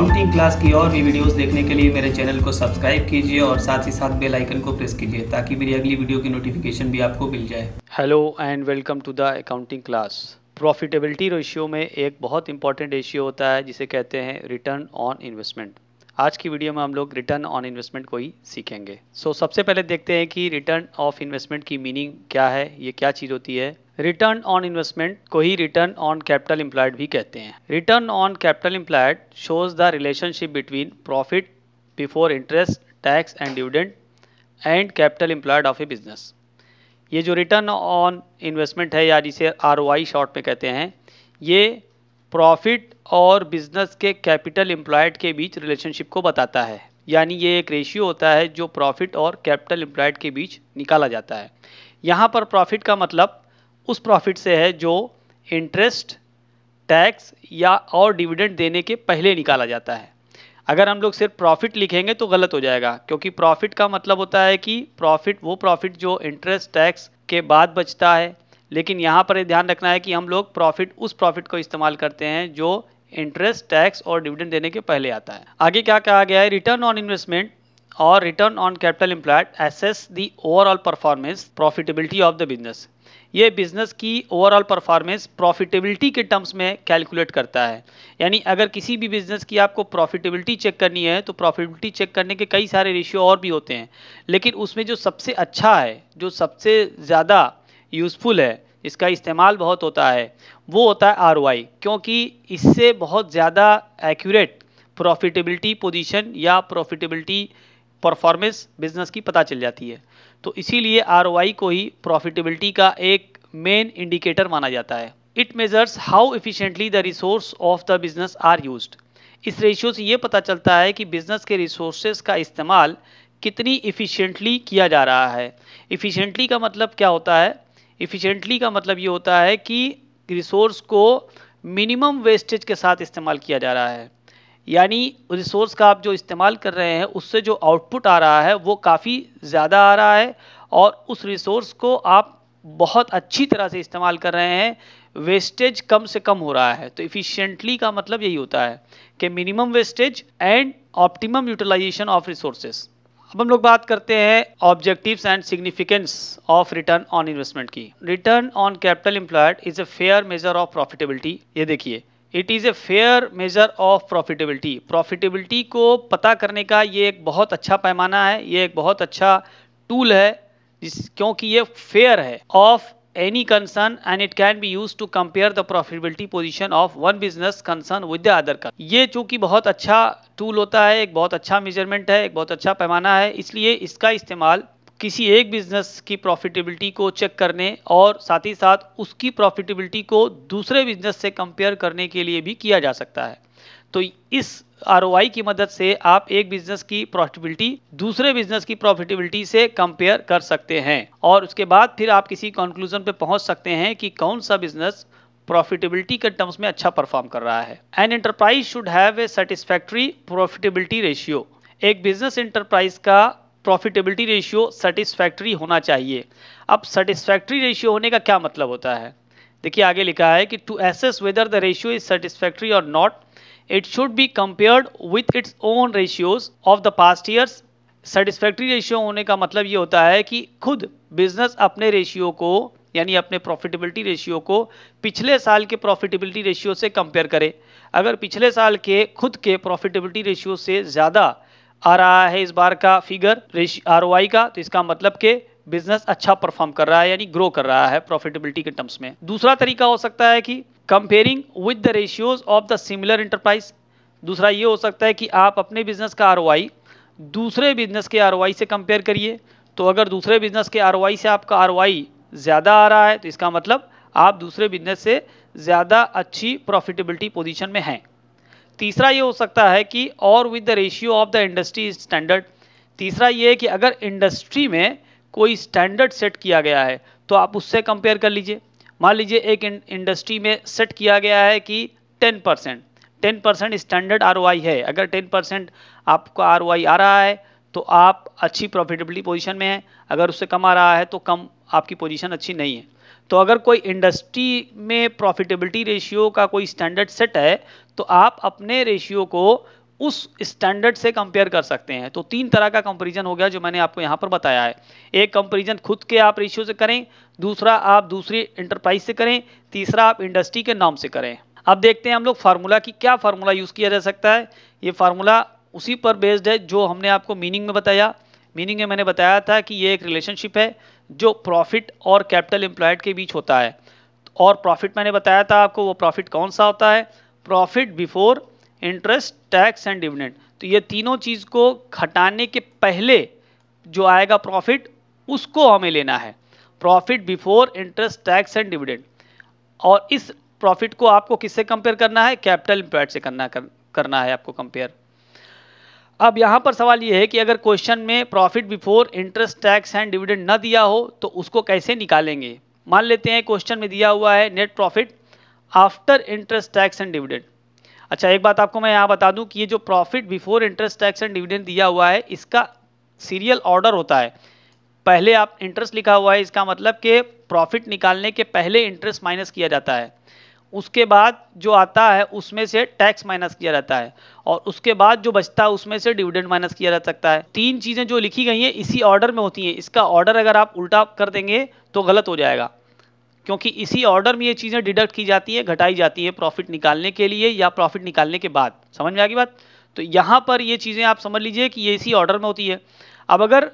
Accounting class की और भी वीडियोस देखने के लिए मेरे चैनल को सब्सक्राइब कीजिए और साथ ही साथ बेल आइकन को प्रेस कीजिए ताकि मेरी अगली वीडियो की नोटिफिकेशन भी आपको मिल जाए hello and welcome to the accounting class profitability ratio में एक बहुत इंपॉर्टेंट रेशियो होता है जिसे कहते हैं रिटर्न ऑन इन्वेस्टमेंट आज की वीडियो में हम लोग रिटर्न ऑन इन्वेस्टमेंट को ही सीखेंगे सो so, सबसे पहले देखते हैं कि रिटर्न ऑफ इन्वेस्टमेंट की मीनिंग क्या है ये क्या चीज़ होती है रिटर्न ऑन इन्वेस्टमेंट को ही रिटर्न ऑन कैपिटल इम्प्लॉयड भी कहते हैं return on capital employed shows the relationship between profit before interest tax and dividend and capital employed of a business ये जो रिटर्न ऑन इन्वेस्टमेंट है या जिसे आर शॉर्ट में कहते हैं ये प्रॉफिट और बिजनेस के कैपिटल एम्प्लॉयड के बीच रिलेशनशिप को बताता है यानी ये एक रेशियो होता है जो प्रॉफिट और कैपिटल एम्प्लॉयड के बीच निकाला जाता है यहाँ पर प्रॉफिट का मतलब उस प्रॉफिट से है जो इंटरेस्ट टैक्स या और डिविडेंड देने के पहले निकाला जाता है अगर हम लोग सिर्फ प्रॉफिट लिखेंगे तो गलत हो जाएगा क्योंकि प्रॉफिट का मतलब होता है कि प्रॉफिट वो प्रॉफिट जो इंटरेस्ट टैक्स के बाद बचता है लेकिन यहाँ पर ध्यान रखना है कि हम लोग प्रॉफिट उस प्रॉफिट को इस्तेमाल करते हैं जो इंटरेस्ट टैक्स और डिविडेंड देने के पहले आता है आगे क्या कहा गया है रिटर्न ऑन इन्वेस्टमेंट और return on capital employed assess the overall performance profitability of the business ये बिजनेस की ओवरऑल परफॉर्मेंस प्रॉफिटेबिलिटी के टर्म्स में कैलकुलेट करता है यानी अगर किसी भी बिजनेस की आपको प्रॉफिटेबिलिटी चेक करनी है तो प्रॉफिटेबिलिटी चेक करने के कई सारे रेशियो और भी होते हैं लेकिन उसमें जो सबसे अच्छा है जो सबसे ज़्यादा यूज़फुल है इसका इस्तेमाल बहुत होता है वो होता है आर क्योंकि इससे बहुत ज़्यादा एक्यूरेट प्रॉफिटेबिलिटी पोजीशन या प्रॉफिटेबिलिटी परफॉर्मेंस बिजनेस की पता चल जाती है तो इसीलिए आर को ही प्रॉफिटेबिलिटी का एक मेन इंडिकेटर माना जाता है it measures how efficiently the resource of the business are use इस रेशियो से ये पता चलता है कि बिजनेस के रिसोर्सेज का इस्तेमाल कितनी इफ़िशेंटली किया जा रहा है इफ़िशेंटली का मतलब क्या होता है इफ़िशेंटली का मतलब ये होता है कि रिसोर्स को मिनिमम वेस्टेज के साथ इस्तेमाल किया जा रहा है यानी रिसोर्स का आप जो इस्तेमाल कर रहे हैं उससे जो आउटपुट आ रहा है वो काफ़ी ज़्यादा आ रहा है और उस रिसोर्स को आप बहुत अच्छी तरह से इस्तेमाल कर रहे हैं वेस्टेज कम से कम हो रहा है तो इफ़िशियंटली का मतलब यही होता है कि minimum wastage and optimum utilisation of resources अब हम लोग बात करते हैं objectives and significance of return on investment की return on capital employed is a fair measure of profitability ये देखिए it is a fair measure of profitability profitability को पता करने का ये एक बहुत अच्छा पैमाना है ये एक बहुत अच्छा टूल है जिस क्योंकि ये फेयर है of any concern and it can be used to compare the profitability position of one business concern with the other concern. ये चूँकि बहुत अच्छा टूल होता है एक बहुत अच्छा मेजरमेंट है एक बहुत अच्छा पैमाना है इसलिए इसका इस्तेमाल किसी एक बिजनेस की प्रॉफिटेबिलिटी को चेक करने और साथ ही साथ उसकी प्रॉफिटेबिलिटी को दूसरे बिजनेस से कंपेयर करने के लिए भी किया जा सकता है तो इस आर की मदद से आप एक बिजनेस की प्रॉफिटेबिलिटी दूसरे बिजनेस की प्रॉफिटेबिलिटी से कंपेयर कर सकते हैं और उसके बाद फिर आप किसी कंक्लूजन पे पहुंच सकते हैं कि कौन सा बिजनेस प्रॉफिटेबिलिटी के टर्म्स में अच्छा परफॉर्म कर रहा है an enterprise should have a satisfactory profitability ratio एक बिजनेस एंटरप्राइज का प्रॉफिटेबिलिटी रेशियो सेटिस्फैक्ट्री होना चाहिए अब सेटिस्फैक्ट्री रेशियो होने का क्या मतलब होता है देखिए आगे लिखा है कि to assess whether the ratio is satisfactory और not it should be compared with its own ratios of the past years satisfactory ratio होने का मतलब ये होता है कि खुद बिजनेस अपने रेशियो को यानी अपने प्रॉफिटेबिलिटी रेशियो को पिछले साल के प्रॉफिटेबिलिटी रेशियो से कंपेयर करे अगर पिछले साल के खुद के प्रॉफिटेबिलिटी रेशियो से ज़्यादा आ रहा है इस बार का फिगर आर का तो इसका मतलब के बिजनेस अच्छा परफॉर्म कर रहा है यानी ग्रो कर रहा है प्रॉफिटेबिलिटी के टर्म्स में दूसरा तरीका हो सकता है कि comparing with the ratios of the similar enterprise दूसरा ये हो सकता है कि आप अपने बिजनेस का आर दूसरे बिजनेस के आर से कंपेयर करिए तो अगर दूसरे बिजनेस के आर से आपका आर ज़्यादा आ रहा है तो इसका मतलब आप दूसरे बिजनेस से ज़्यादा अच्छी प्रॉफिटेबिलिटी पोजीशन में हैं तीसरा ये हो सकता है कि और with the ratio of the industry standard तीसरा ये है कि अगर इंडस्ट्री में कोई स्टैंडर्ड सेट किया गया है तो आप उससे कंपेयर कर लीजिए मान लीजिए एक इंडस्ट्री में सेट किया गया है कि ten percent ten percent standard R है अगर टेन परसेंट आपका आर आ रहा है तो आप अच्छी प्रॉफिटेबिलिटी पोजीशन में हैं अगर उससे कम आ रहा है तो कम आपकी पोजीशन अच्छी नहीं है तो अगर कोई इंडस्ट्री में प्रॉफिटेबिलिटी रेशियो का कोई स्टैंडर्ड सेट है तो आप अपने रेशियो को उस स्टैंडर्ड से कंपेयर कर सकते हैं तो तीन तरह का कंपेरिजन हो गया जो मैंने आपको यहाँ पर बताया है एक कंपेरिजन खुद के आप रेशियो से करें दूसरा आप दूसरी इंटरप्राइज से करें तीसरा आप इंडस्ट्री के नाम से करें अब देखते हैं हम लोग फार्मूला की क्या फार्मूला यूज़ किया जा सकता है ये फार्मूला उसी पर बेस्ड है जो हमने आपको मीनिंग में बताया मीनिंग में मैंने बताया था कि ये एक रिलेशनशिप है जो प्रॉफिट और कैपिटल एम्प्लॉयड के बीच होता है और प्रॉफिट मैंने बताया था आपको वो प्रॉफिट कौन सा होता है profit before interest tax and dividend तो ये तीनों चीज़ को घटाने के पहले जो आएगा प्रॉफिट उसको हमें लेना है profit before interest tax and dividend और इस प्रॉफिट को आपको किससे कंपेयर करना है कैपिटल इम्पैक्ट से करना कर, करना है आपको कंपेयर अब यहाँ पर सवाल ये है कि अगर क्वेश्चन में profit before interest tax and dividend न दिया हो तो उसको कैसे निकालेंगे मान लेते हैं क्वेश्चन में दिया हुआ है net profit after interest tax and dividend अच्छा एक बात आपको मैं यहाँ बता दूं कि ये जो profit before interest tax and dividend दिया हुआ है इसका सीरियल ऑर्डर होता है पहले आप इंटरेस्ट लिखा हुआ है इसका मतलब कि प्रॉफिट निकालने के पहले इंटरेस्ट माइनस किया जाता है उसके बाद जो आता है उसमें से टैक्स माइनस किया जाता है और उसके बाद जो बचता है उसमें से डिविडेंड माइनस किया जा सकता है तीन चीज़ें जो लिखी गई हैं इसी ऑर्डर में होती हैं इसका ऑर्डर अगर आप उल्टा कर देंगे तो गलत हो जाएगा क्योंकि इसी ऑर्डर में ये चीज़ें डिडक्ट की जाती है घटाई जाती है प्रॉफिट निकालने के लिए या प्रॉफिट निकालने के बाद समझ में आ गई बात तो यहाँ पर ये चीज़ें आप समझ लीजिए कि ये इसी ऑर्डर में होती है अब अगर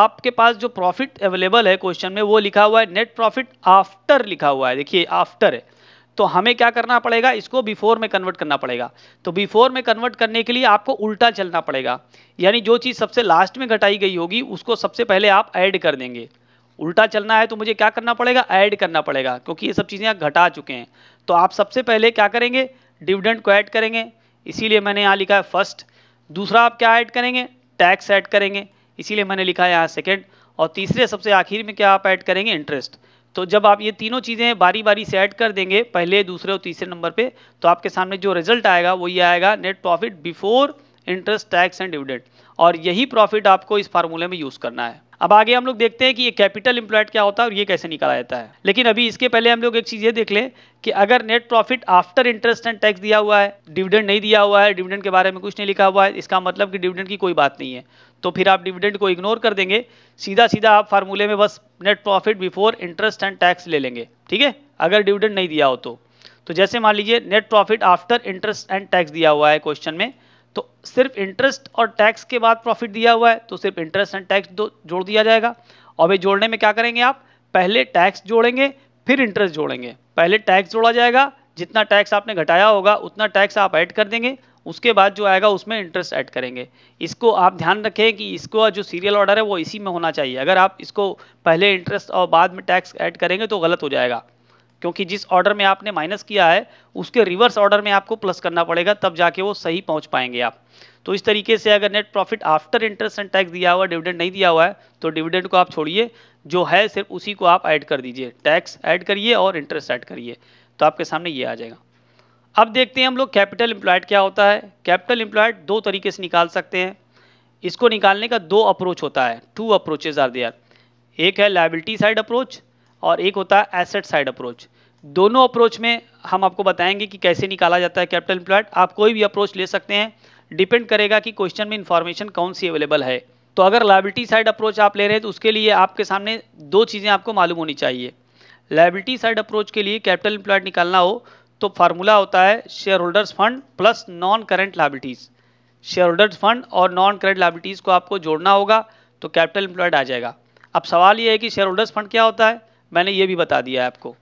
आपके पास जो प्रॉफिट अवेलेबल है क्वेश्चन में वो लिखा हुआ है नेट प्रॉफिट आफ्टर लिखा हुआ है देखिए आफ्टर है तो हमें क्या करना पड़ेगा इसको बिफोर में कन्वर्ट करना पड़ेगा तो बिफोर में कन्वर्ट करने के लिए आपको उल्टा चलना पड़ेगा यानी जो चीज़ सबसे लास्ट में घटाई गई होगी उसको सबसे पहले आप ऐड कर देंगे उल्टा चलना है तो मुझे क्या करना पड़ेगा ऐड करना पड़ेगा क्योंकि ये सब चीज़ें यहाँ घटा चुके हैं तो आप सबसे पहले क्या करेंगे डिविडेंड को ऐड करेंगे इसीलिए मैंने यहाँ लिखा है फर्स्ट दूसरा आप क्या ऐड करेंगे टैक्स ऐड करेंगे इसीलिए मैंने लिखा है यहाँ सेकेंड और तीसरे सबसे आखिर में क्या आप ऐड करेंगे इंटरेस्ट तो जब आप ये तीनों चीज़ें बारी बारी से ऐड कर देंगे पहले दूसरे और तीसरे नंबर पे तो आपके सामने जो रिजल्ट आएगा वो ये आएगा net profit before interest tax and dividend और यही प्रॉफिट आपको इस फार्मूले में यूज़ करना है अब आगे हम लोग देखते हैं कि ये कैपिटल इंप्लॉयड क्या होता है और ये कैसे निकाला जाता है लेकिन अभी इसके पहले हम लोग एक चीज़ ये देख लें कि अगर net profit after interest and tax दिया हुआ है डिविडेंड नहीं दिया हुआ है डिविडेंड के बारे में कुछ नहीं लिखा हुआ है इसका मतलब कि डिविडेंड की कोई बात नहीं है तो फिर आप डिविडेंड को इग्नोर कर देंगे सीधा सीधा आप फार्मूले में बस net profit before interest and tax ले लेंगे ठीक है अगर डिविडेंड नहीं दिया हो तो तो जैसे मान लीजिए net profit after interest and tax दिया हुआ है क्वेश्चन में तो सिर्फ इंटरेस्ट और टैक्स के बाद प्रॉफिट दिया हुआ है तो सिर्फ इंटरेस्ट एंड टैक्स जोड़ दिया जाएगा और भाई जोड़ने में क्या करेंगे आप पहले टैक्स जोड़ेंगे फिर इंटरेस्ट जोड़ेंगे पहले टैक्स जोड़ा जाएगा जितना टैक्स आपने घटाया होगा उतना टैक्स आप ऐड कर देंगे उसके बाद जो आएगा उसमें इंटरेस्ट ऐड करेंगे इसको आप ध्यान रखें कि इसको जो सीरियल ऑर्डर है वो इसी में होना चाहिए अगर आप इसको पहले इंटरेस्ट और बाद में टैक्स ऐड करेंगे तो गलत हो जाएगा क्योंकि जिस ऑर्डर में आपने माइनस किया है उसके रिवर्स ऑर्डर में आपको प्लस करना पड़ेगा तब जाके वो सही पहुंच पाएंगे आप तो इस तरीके से अगर net profit after interest and tax दिया हुआ डिविडेंड नहीं दिया हुआ है तो डिविडेंड को आप छोड़िए जो है सिर्फ उसी को आप ऐड कर दीजिए टैक्स ऐड करिए और इंटरेस्ट ऐड करिए तो आपके सामने ये आ जाएगा अब देखते हैं हम लोग कैपिटल एम्प्लॉयड क्या होता है कैपिटल एम्प्लॉयड दो तरीके से निकाल सकते हैं इसको निकालने का दो अप्रोच होता है टू अप्रोचेज आर देयर एक है लाइबिलिटी साइड अप्रोच और एक होता है एसेट साइड अप्रोच दोनों अप्रोच में हम आपको बताएंगे कि कैसे निकाला जाता है कैपिटल इम्प्लॉयड आप कोई भी अप्रोच ले सकते हैं डिपेंड करेगा कि क्वेश्चन में इंफॉर्मेशन कौन सी अवेलेबल है तो अगर लाइबिलिटी साइड अप्रोच आप ले रहे हैं तो उसके लिए आपके सामने दो चीज़ें आपको मालूम होनी चाहिए लाइबिलिटी साइड अप्रोच के लिए कैपिटल इम्प्लॉयड निकालना हो तो फार्मूला होता है shareholders fund plus non current liabilities shareholders fund और नॉन करेंट लाइबिलिटीज़ को आपको जोड़ना होगा तो कैपिटल इम्प्लॉयड आ जाएगा अब सवाल ये है कि शेयर होल्डर्स फंड क्या होता है मैंने ये भी बता दिया है आपको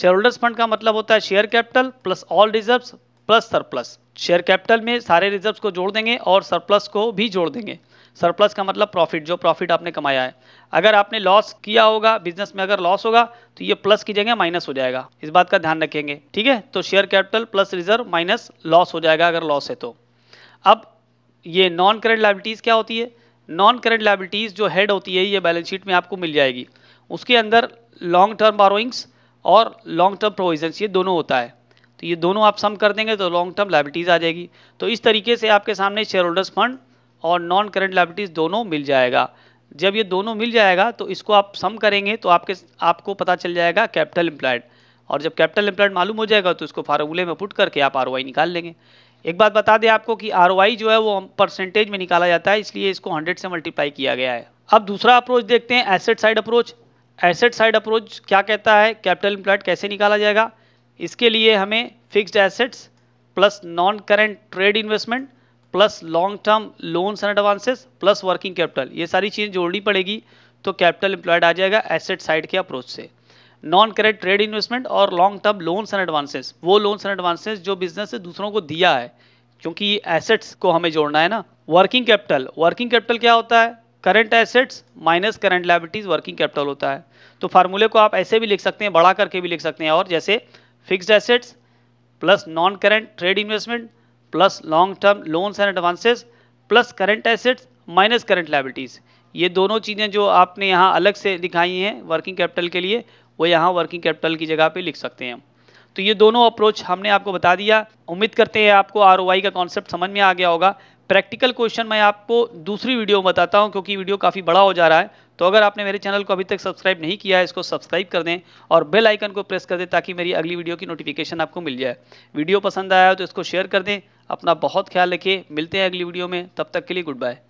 शेयर होल्डर्स फंड का मतलब होता है share capital plus all reserves plus surplus share capital में सारे रिजर्व्स को जोड़ देंगे और सरप्लस को भी जोड़ देंगे सरप्लस का मतलब प्रॉफिट जो प्रॉफिट आपने कमाया है अगर आपने लॉस किया होगा बिजनेस में अगर लॉस होगा तो ये प्लस की जगह माइनस हो जाएगा इस बात का ध्यान रखेंगे ठीक है तो share capital plus reserve minus loss हो जाएगा अगर लॉस है तो अब ये नॉन करेंट लाइबिलिटीज़ क्या होती है नॉन करेंट लाइबिलिटीज़ जो हेड होती है ये बैलेंस शीट में आपको मिल जाएगी उसके अंदर लॉन्ग टर्म बारोइंग्स और लॉन्ग टर्म प्रोविजंस ये दोनों होता है तो ये दोनों आप सम कर देंगे तो लॉन्ग टर्म लाइबिलिटीज़ आ जाएगी तो इस तरीके से आपके सामने शेयर होल्डर्स फंड और नॉन करेंट लाइबिलिटीज़ दोनों मिल जाएगा जब ये दोनों मिल जाएगा तो इसको आप सम करेंगे तो आपके आपको पता चल जाएगा कैपिटल एम्प्लॉयड और जब कैपिटल एम्प्लॉयड मालूम हो जाएगा तो इसको फार्मूले में पुट करके आप आर निकाल लेंगे एक बात बता दें आपको कि आर जो है वो परसेंटेज में निकाला जाता है इसलिए इसको हंड्रेड से मल्टीप्लाई किया गया है अब दूसरा अप्रोच देखते हैं asset side approach asset side approach क्या कहता है कैपिटल इम्प्लॉयड कैसे निकाला जाएगा इसके लिए हमें fixed assets plus non current trade investment plus long term loans and advances plus working capital ये सारी चीज़ें जोड़नी पड़ेगी तो कैपिटल इम्प्लॉयड आ जाएगा एसेट साइड के अप्रोच से नॉन करेंट ट्रेड इन्वेस्टमेंट और long term loans and advances वो लोन्स एंड एडवांसेस जो बिजनेस से दूसरों को दिया है क्योंकि एसेट्स को हमें जोड़ना है ना वर्किंग कैपिटल वर्किंग कैपिटल क्या होता है current assets minus current liabilities working capital होता है तो फार्मूले को आप ऐसे भी लिख सकते हैं बढ़ा करके भी लिख सकते हैं और जैसे fixed assets plus non current trade investment plus long term loans and advances plus current assets minus current liabilities ये दोनों चीज़ें जो आपने यहाँ अलग से दिखाई हैं वर्किंग कैपिटल के लिए वो यहाँ वर्किंग कैपिटल की जगह पर लिख सकते हैं तो ये दोनों अप्रोच हमने आपको बता दिया उम्मीद करते हैं आपको आर का कॉन्सेप्ट समझ में आ गया होगा प्रैक्टिकल क्वेश्चन मैं आपको दूसरी वीडियो में बताता हूँ क्योंकि वीडियो काफ़ी बड़ा हो जा रहा है तो अगर आपने मेरे चैनल को अभी तक सब्सक्राइब नहीं किया है इसको सब्सक्राइब कर दें और बेल आइकन को प्रेस कर दें ताकि मेरी अगली वीडियो की नोटिफिकेशन आपको मिल जाए वीडियो पसंद आया हो तो इसको शेयर कर दें अपना बहुत ख्याल रखिए मिलते हैं अगली वीडियो में तब तक के लिए गुड बाय